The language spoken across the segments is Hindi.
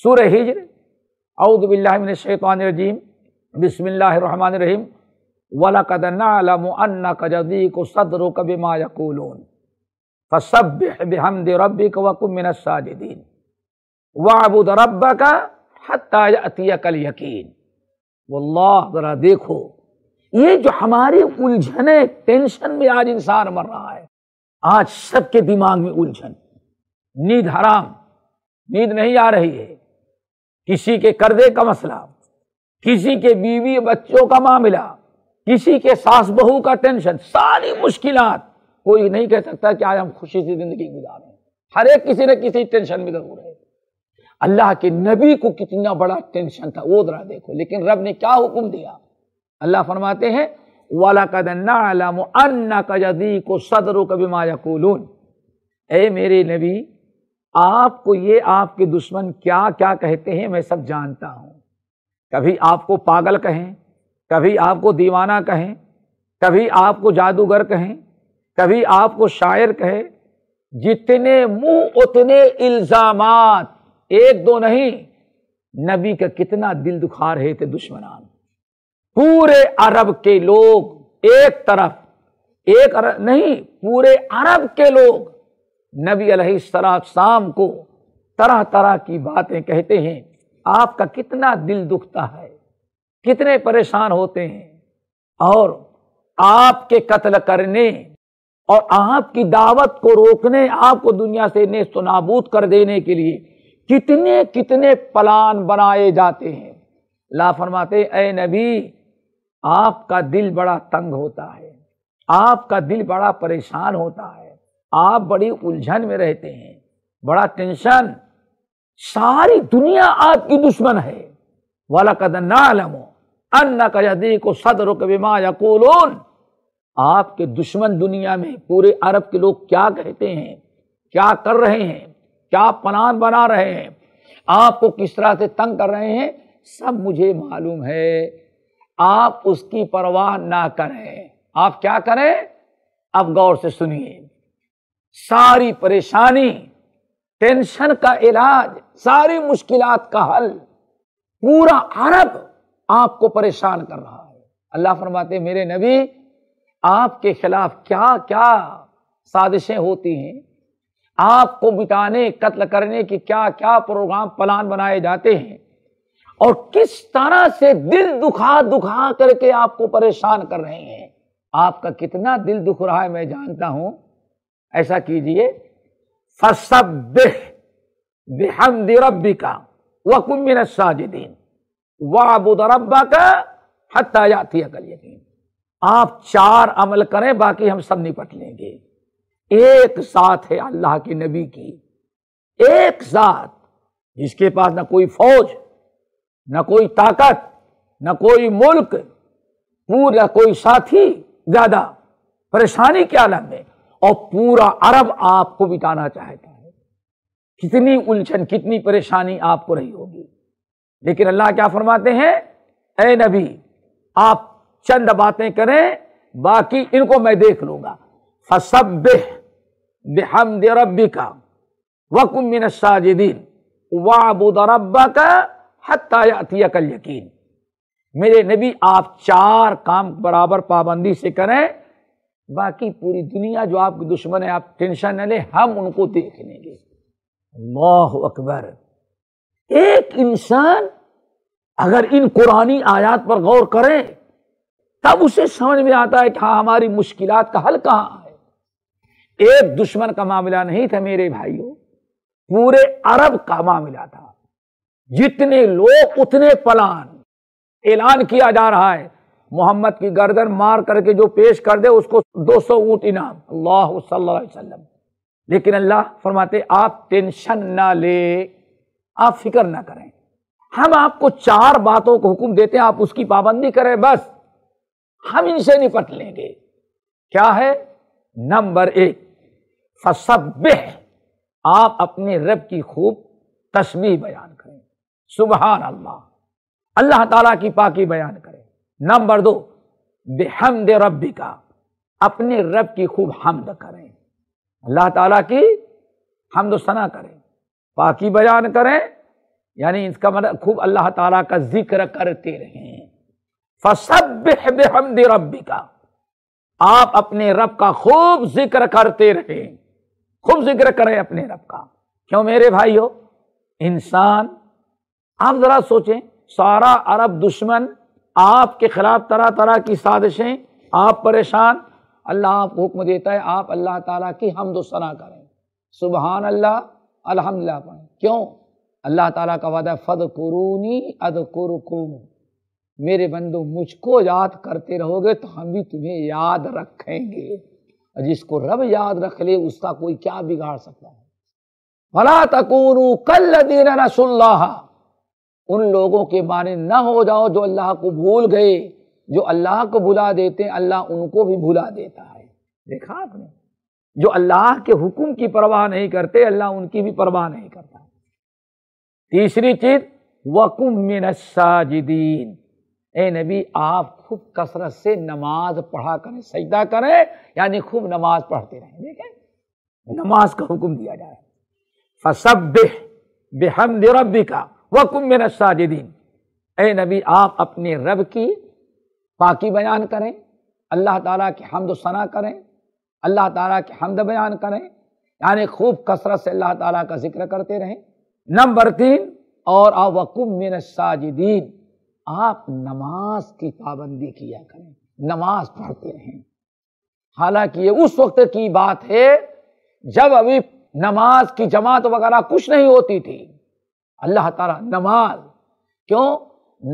सूर हिजर अउदबिल्लाशैतवानरजीम बसमिल्लाम वला कदनालमन्ना को सदर को वकुमिन साजिदीन रब का हत्या कल यकीन वल्लाह ज़रा देखो ये जो हमारी है टेंशन में आज इंसान मर रहा है आज सबके दिमाग में उलझन नींद हराम नींद नहीं आ रही है किसी के कर्जे का मसला किसी के बीवी बच्चों का मामला किसी के सास बहू का टेंशन सारी मुश्किल कोई नहीं कह सकता कि आज हम खुशी से जिंदगी गुजारें हर एक किसी न किसी टेंशन में जरूर है अल्लाह के नबी को कितना बड़ा टेंशन था वो जरा देखो लेकिन रब ने क्या हुक्म दिया अल्लाह फरमाते हैं वाला कदन्ना को सदरों कभी माया कोलून ए मेरे नबी आपको ये आपके दुश्मन क्या क्या कहते हैं मैं सब जानता हूँ कभी आपको पागल कहें कभी आपको दीवाना कहें कभी आपको जादूगर कहें कभी आपको शायर कहे जितने मुंह उतने इल्ज़ाम एक दो नहीं नबी का कितना दिल दुखा रहे थे दुश्मन पूरे अरब के लोग एक तरफ एक अरब नहीं पूरे अरब के लोग नबी अलैहिस्सलाम को तरह तरह की बातें कहते हैं आपका कितना दिल दुखता है कितने परेशान होते हैं और आपके कत्ल करने और आपकी दावत को रोकने आपको दुनिया से ने नाबूद कर देने के लिए कितने कितने प्लान बनाए जाते हैं ला फरमाते ए नबी आपका दिल बड़ा तंग होता है आपका दिल बड़ा परेशान होता है आप बड़ी उलझन में रहते हैं बड़ा टेंशन सारी दुनिया आपकी दुश्मन है वाला कद नालमो अन्ना कदी को सदर या कोलोन आपके दुश्मन दुनिया में पूरे अरब के लोग क्या कहते हैं क्या कर रहे हैं क्या प्लान बना रहे हैं आपको किस तरह से तंग कर रहे हैं सब मुझे मालूम है आप उसकी परवाह ना करें आप क्या करें अब गौर से सुनिए सारी परेशानी टेंशन का इलाज सारी मुश्किलात का हल पूरा अरब आपको परेशान कर रहा है अल्लाह फरमाते मेरे नबी आपके खिलाफ क्या क्या साजिशें होती हैं आपको मिटाने कत्ल करने की क्या क्या प्रोग्राम प्लान बनाए जाते हैं और किस तरह से दिल दुखा दुखा करके आपको परेशान कर रहे हैं आपका कितना दिल दुख रहा है मैं जानता हूं ऐसा कीजिए फसबिह बेहमद रब्बी का वकुमिन साजिदीन वाबुद रब्बा का हत्या याती अकल यकीन आप चार अमल करें बाकी हम सब निपट लेंगे एक साथ है अल्लाह के नबी की एक साथ जिसके पास ना कोई फौज ना कोई ताकत न कोई मुल्क पूरा कोई साथी ज्यादा परेशानी क्या आलम में और पूरा अरब आपको बिताना चाहता है कितनी उलझन कितनी परेशानी आपको रही होगी लेकिन अल्लाह क्या फरमाते हैं ए नबी आप चंद बातें करें बाकी इनको मैं देख लूंगा फसब रबी का वकुमिन साजिदीन वाबुद का हत्या कल यकीन मेरे नबी आप चार काम बराबर पाबंदी से करें बाकी पूरी दुनिया जो आपके दुश्मन है आप टेंशन न ले हम उनको देख लेंगे अल्लाह अकबर एक इंसान अगर इन कुरानी आयात पर गौर करें तब उसे समझ में आता है कि हाँ हमारी मुश्किलात का हल कहाँ है एक दुश्मन का मामला नहीं था मेरे भाइयों पूरे अरब का मामला था जितने लोग उतने पलान ऐलान किया जा रहा है मोहम्मद की गर्दन मार करके जो पेश कर दे उसको 200 सौ ऊँट इनाम अल्लाह वसल्लम लेकिन अल्लाह फरमाते आप टेंशन ना ले आप फिक्र ना करें हम आपको चार बातों को हुक्म देते हैं आप उसकी पाबंदी करें बस हम इनसे निपट लेंगे क्या है नंबर एक फसब आप अपने रब की खूब तस्वीर बयान करें सुबहान अल्लाह अल्लाह ताला की पाकी बयान करें नंबर दो बेहमद रबी का अपने रब की खूब हमद करें अल्लाह तला की हमद सना करें पाकि बयान करें यानी इसका मतलब खूब अल्लाह तला का जिक्र करते रहें बेहमद रबी का आप अपने रब का खूब जिक्र करते रहें खूब जिक्र करें अपने रब का क्यों मेरे भाई हो इंसान आप ज़रा सोचें सारा अरब दुश्मन आपके ख़िलाफ़ तरह तरह की साजिशें आप परेशान अल्लाह आपको हुक्म देता है आप अल्लाह ताला की हमद सना करें सुबहान अल्लाह अलहमदिल्ला पढ़ें क्यों अल्लाह ताला का वादा फ़द कुरूनी अद कुरकुम मेरे बंदो मुझको याद करते रहोगे तो हम भी तुम्हें याद रखेंगे जिसको रब याद रख ले उसका कोई क्या बिगाड़ सकता है भला तकूनू कल दीन रसुल्ला उन लोगों के माने न हो जाओ जो अल्लाह को भूल गए जो अल्लाह को भुला देते हैं अल्लाह उनको भी भुला देता है देखा आपने जो अल्लाह के हुक्म की परवाह नहीं करते अल्लाह उनकी भी परवाह नहीं करता तीसरी चीज वकुम मिन साजिदीन ए नबी आप खूब कसरत से नमाज पढ़ा करें सजदा करें यानी खूब नमाज पढ़ते रहें देखें नमाज का हुक्म दिया जाए रहा फसब बेहम रबी का वकुम मेरा साजिदीन ए नबी आप अपने रब की पाकि बयान करें अल्लाह ताला की हमद सना करें अल्लाह ताला की हमद बयान करें यानी खूब कसरत से अल्लाह ताला का जिक्र करते रहें नंबर तीन और आप वकुम मेरा साजिदीन आप नमाज की पाबंदी किया करें नमाज पढ़ते रहें हालांकि ये उस वक्त की बात है जब अभी नमाज की जमात वगैरह कुछ नहीं होती थी अल्लाह ताला नमाज क्यों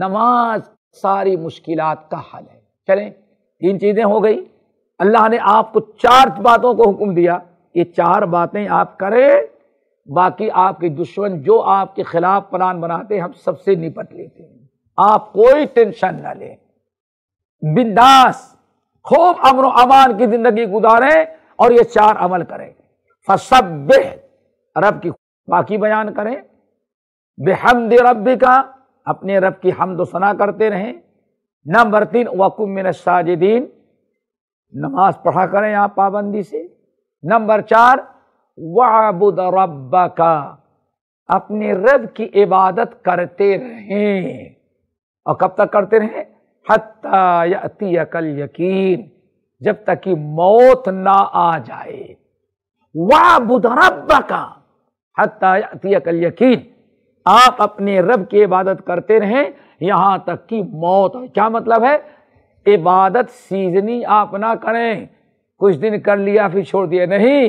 नमाज सारी मुश्किलात का हल है चलें तीन चीज़ें हो गई अल्लाह ने आपको चार बातों को हुक्म दिया ये चार बातें आप करें बाकी आपके दुश्मन जो आपके खिलाफ प्लान बनाते हैं हम सबसे निपट लेते हैं आप कोई टेंशन ना लें बिंदास खूब अमन अमान की जिंदगी गुजारें और ये चार अमल करें फसब रब की बाकी बयान करें बेहमद रब का अपने रब की हमद सना करते रहें नंबर तीन वकुम मिन साजिदीन नमाज पढ़ा करें आप पाबंदी से नंबर चार वाबुद रब का अपने रब की इबादत करते रहें और कब तक करते रहें हती यकीन जब तक कि मौत ना आ जाए वाबुद रब का हती अकल यकीन आप अपने रब की इबादत करते रहें यहाँ तक कि मौत क्या मतलब है इबादत सीजनी आप ना करें कुछ दिन कर लिया फिर छोड़ दिया नहीं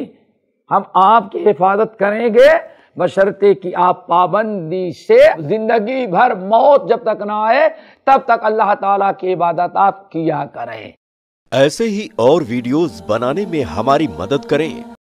हम आपकी हिफाजत करेंगे बशर्ते कि आप पाबंदी से जिंदगी भर मौत जब तक ना आए तब तक अल्लाह ताला की इबादत आप किया करें ऐसे ही और वीडियोस बनाने में हमारी मदद करें